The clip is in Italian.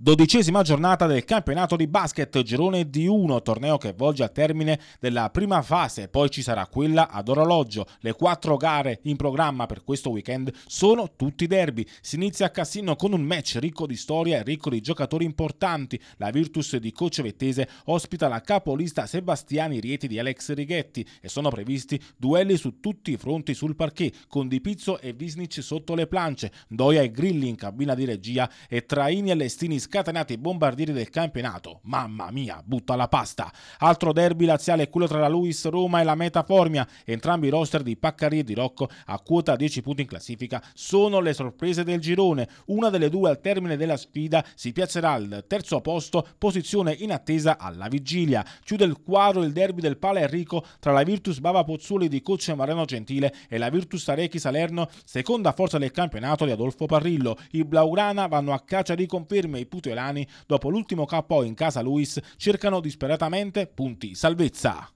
Dodicesima giornata del campionato di basket, girone d 1, torneo che volge al termine della prima fase, poi ci sarà quella ad orologio. Le quattro gare in programma per questo weekend sono tutti derby. Si inizia a Cassino con un match ricco di storia e ricco di giocatori importanti. La Virtus di Coce Vettese ospita la capolista Sebastiani Rieti di Alex Righetti e sono previsti duelli su tutti i fronti sul parquet, con Di Pizzo e Visnic sotto le planche, Doia e Grilli in cabina di regia e Traini e Lestini scatenati bombardieri del campionato. Mamma mia, butta la pasta. Altro derby laziale è quello tra la Luis Roma e la Metaformia. Entrambi i roster di Paccari e di Rocco a quota 10 punti in classifica sono le sorprese del girone. Una delle due al termine della sfida si piazzerà al terzo posto, posizione in attesa alla vigilia. Chiude il quadro il derby del Pala Enrico tra la Virtus Bava Pozzoli di Coach Mariano Gentile e la Virtus Arechi Salerno, seconda forza del campionato di Adolfo Parrillo. I Blaugrana vanno a caccia di conferme, i tutelani dopo l'ultimo KO in casa Luis cercano disperatamente punti salvezza.